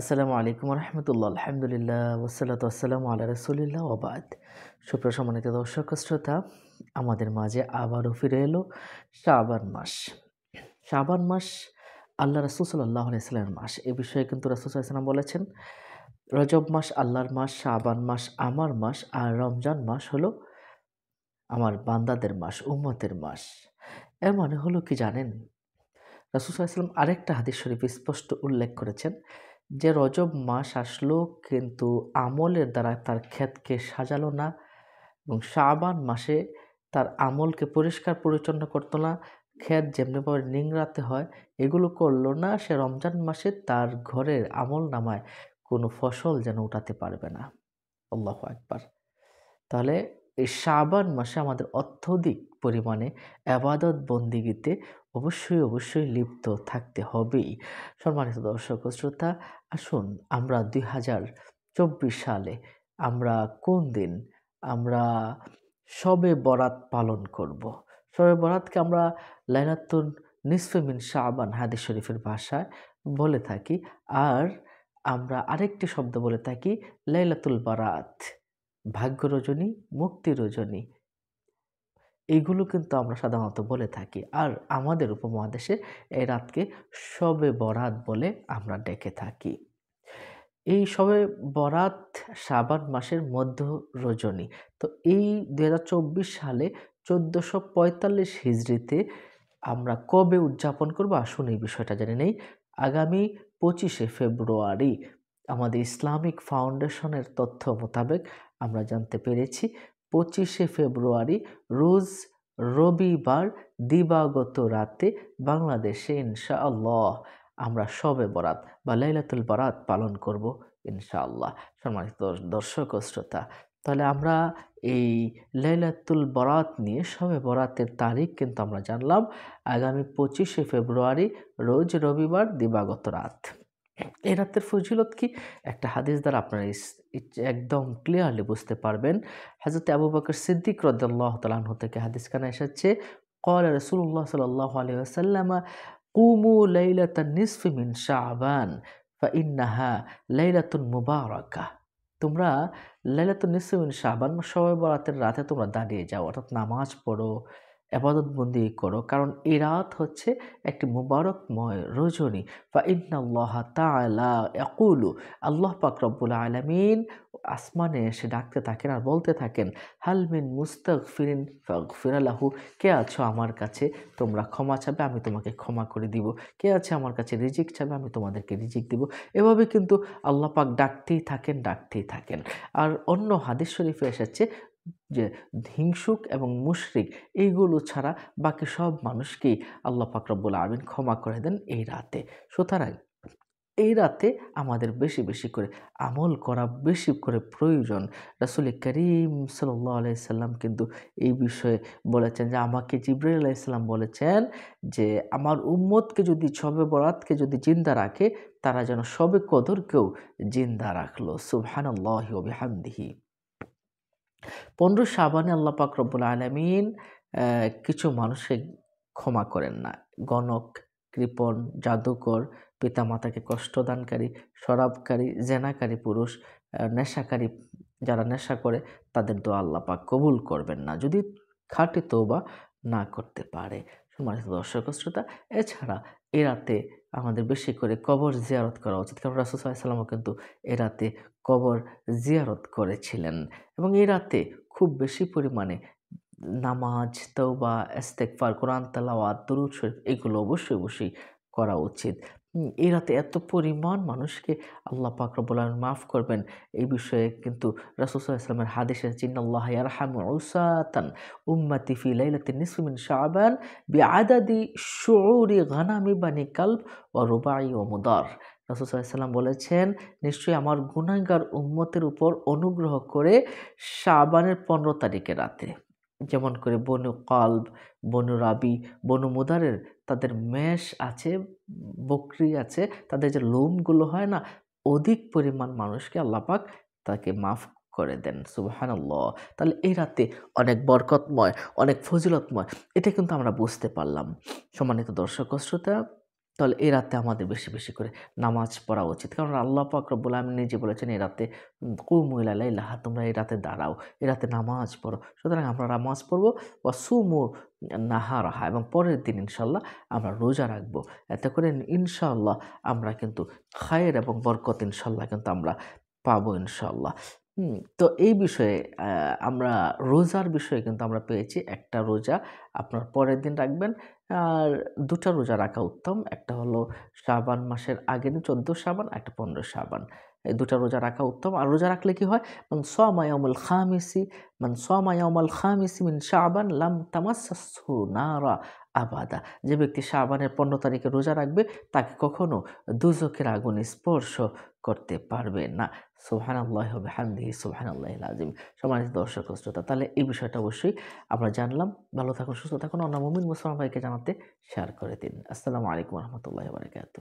আসসালামু আলাইকুম রহমতুল্লাহ আলহামদুলিল্লাহ ওসালাত আসসালামু আল্লাহ রসুলিল্লা ওবাদ সুপ্রসম্মানিত সম্মানিত দর্শক শ্রোতা আমাদের মাঝে আবারও ফিরে এলো শাবান মাস শাবান মাস আল্লাহ রসুল সাল্লাহ মাস এ বিষয়ে কিন্তু রসুল বলেছেন রজব মাস আল্লাহর মাস শাবান মাস আমার মাস আর রমজান মাস হলো আমার বান্দাদের মাস উম্মতের মাস এর মানে হলো কি জানেন রসুল সাল্লাম আরেকটা হাদিস শরীফ স্পষ্ট উল্লেখ করেছেন যে রজব মাস আসলো কিন্তু আমলের দ্বারা তার ক্ষেতকে সাজালো না এবং শাবান মাসে তার আমলকে পরিষ্কার পরিচ্ছন্ন করতো না ক্ষেত যেমনিভাবে নিংড়াতে হয় এগুলো করলো না সে রমজান মাসে তার ঘরের আমল নামায় কোনো ফসল যেন উঠাতে পারবে না আল্লাহ একবার তাহলে এই শাবান মাসে আমাদের অত্যধিক পরিমাণে আবাদত বন্দিগিতে অবশ্যই অবশ্যই লিপ্ত থাকতে হবেই সম্মানিত দর্শক শ্রোতা আসুন আমরা দুই হাজার চব্বিশ সালে আমরা কোন দিন আমরা সবে বরাত পালন করব। সবে বরাতকে আমরা লাইনাতুন নিসফেমিন শাহবান হাদিস শরীফের ভাষায় বলে থাকি আর আমরা আরেকটি শব্দ বলে থাকি লাইলাতুল বারাত ভাগ্য রজনী মুক্তি রজনী এইগুলো কিন্তু আমরা সাধারণত বলে থাকি আর আমাদের উপমহাদেশে এই রাতকে সবে বরাত বলে আমরা ডেকে থাকি এই সবে বরাত শ্রাবণ মাসের মধ্য রজনী তো এই দু সালে চোদ্দোশো পঁয়তাল্লিশ হিজড়িতে আমরা কবে উদযাপন করবো আসুন এই বিষয়টা জেনে নেই আগামী পঁচিশে ফেব্রুয়ারি আমাদের ইসলামিক ফাউন্ডেশনের তথ্য মোতাবেক আমরা জানতে পেরেছি পঁচিশে ফেব্রুয়ারি রোজ রবিবার দিবাগত রাতে বাংলাদেশে ইনশাআল্লাহ আমরা সবে বরাত বা লাইলাতুল বরাত পালন করব ইনশাআল্লাহ সম্মানিত দর্শক শ্রোতা তাহলে আমরা এই লাইলাতুল বরাত নিয়ে সবে বরাতের তারিখ কিন্তু আমরা জানলাম আগামী পঁচিশে ফেব্রুয়ারি রোজ রবিবার দিবাগত রাত এই রাতের ফজিলত কি একটা হাদিস দ্বারা আপনারা একদম ক্লিয়ারলি বুঝতে পারবেন হাজরত আবু বাকর সিদ্দিক রদাল্লাহ তালন থেকে হাদিস খানা এসেছে কল রসুল্লাহ সাল্লাহ আলী আসাল্লামা কুমু লাইলাতা নিসফি মিন শাহবান ফা ইন্নাহা লাইলাতুন মুবারকা তোমরা লাইলাতুন নিসফি মিন শাহবান সবাই বরাতের রাতে তোমরা দাঁড়িয়ে যাও অর্থাৎ নামাজ পড়ো বন্দি করো কারণ এই রাত হচ্ছে একটি মুবারকময় রজনী বা ইন্নাল্লাহ তালা একুলু আল্লাহ পাক রব্বুল আলমিন আসমানে এসে ডাকতে থাকেন আর বলতে থাকেন হালমিন মুস্তাক ফিরিন ফিরালাহু কে আছো আমার কাছে তোমরা ক্ষমা চাবে আমি তোমাকে ক্ষমা করে দিব কে আছে আমার কাছে রিজিক চাবে আমি তোমাদেরকে রিজিক দিব এভাবে কিন্তু আল্লাহ পাক ডাকতেই থাকেন ডাকতেই থাকেন আর অন্য হাদিস শরীফে এসেছে যে হিংসুক এবং মুশরিক এইগুলো ছাড়া বাকি সব মানুষকেই আল্লাহ ফাকরবুল আমিন ক্ষমা করে দেন এই রাতে সুতরাং এই রাতে আমাদের বেশি বেশি করে আমল করা বেশি করে প্রয়োজন রাসুল করিম সাল্লাহ আলাইসাল্লাম কিন্তু এই বিষয়ে বলেছেন যে আমাকে জিব্রাইল আলাইসাল্লাম বলেছেন যে আমার উম্মতকে যদি ছবে বরাতকে যদি জিন্দা রাখে তারা যেন সবে কদরকেও জিন্দা রাখলো সুবহানাল্লাহি ওয়া পনেরো সাবানে আল্লাহ পাক রব্বুল আলমিন কিছু মানুষকে ক্ষমা করেন না গণক কৃপণ জাদুকর পিতামাতাকে কষ্টদানকারী শরাবকারী জেনাকারী পুরুষ নেশাকারী যারা নেশা করে তাদের দোয়া আল্লাহ পাক কবুল করবেন না যদি তো বা না করতে পারে সম্মানিত দর্শক শ্রোতা এছাড়া এ রাতে আমাদের বেশি করে কবর জিয়ারত করা উচিত কারণ রাসুসাল্লামও কিন্তু এ রাতে কবর জিয়ারত করেছিলেন এবং এরাতে রাতে খুব বেশি পরিমাণে নামাজ তৌবা ইস্তেকফার কোরআন তালাওয়াত দরুদ শরীফ এগুলো অবশ্যই অবশ্যই করা উচিত এই রাতে এত পরিমাণ মানুষকে আল্লাহ পাক রব্বুল মাফ করবেন এই বিষয়ে কিন্তু রাসুল্লাহ ইসলামের হাদিসে চিন্নাল্লাহ ইয়ারহাম উসাতান উম্মাতি ফি লাইলাতি নিসমিন বি আদাদি শৌরি গানামি বানি কাল্প ও রুবাই ও মুদার রসুসাল্লাম বলেছেন নিশ্চয়ই আমার গুণাগার উন্মতের উপর অনুগ্রহ করে শাবানের পনেরো তারিখে রাতে যেমন করে বনু কল্ব বনু রাবি বনু মুদারের তাদের মেষ আছে বকরি আছে তাদের যে লোমগুলো হয় না অধিক পরিমাণ মানুষকে আল্লাপাক তাকে মাফ করে দেন সুবাহানাল্লাহ তাহলে এই রাতে অনেক বরকতময় অনেক ফজিলতময় এটা কিন্তু আমরা বুঝতে পারলাম সম্মানিত দর্শক শ্রোতা তাহলে এই রাতে আমাদের বেশি বেশি করে নামাজ পড়া উচিত কারণ আল্লাহ পাক বলে আলম নিজে বলেছেন এই রাতে কু মহিলা লাহা তোমরা এই রাতে দাঁড়াও এ রাতে নামাজ পড়ো সুতরাং আমরা নামাজ পড়বো বা সুমো নাহা রাহা এবং পরের দিন ইনশাল্লাহ আমরা রোজা রাখবো এতে করে ইনশাল্লাহ আমরা কিন্তু খায়ের এবং বরকত ইনশাল্লাহ কিন্তু আমরা পাবো ইনশাল্লাহ তো এই বিষয়ে আমরা রোজার বিষয়ে কিন্তু আমরা পেয়েছি একটা রোজা আপনার পরের দিন রাখবেন আর দুটা রোজা রাখা উত্তম একটা হলো শ্রাবণ মাসের আগের চোদ্দো শ্রাবণ একটা পনেরো শ্রাবণ এই দুটা রোজা রাখা উত্তম আর রোজা রাখলে কি হয় মান সমায়ামুল খামিসি মান সমায়ামুল খামিসি মিন শাবান লাম তামাসু নারা আবাদা যে ব্যক্তি শাবানের পনেরো তারিখে রোজা রাখবে তাকে কখনো দুজকের আগুন স্পর্শ করতে পারবে না সোহান আল্লাহ হবে হামদিহি সোহান আল্লাহ আজিম সমানিত দর্শক শ্রোতা তাহলে এই বিষয়টা অবশ্যই আমরা জানলাম ভালো থাকুন সুস্থ থাকুন অন্য মুমিন মুসলমান ভাইকে জানাতে শেয়ার করে দিন আসসালামু আলাইকুম রহমতুল্লাহ বারকাত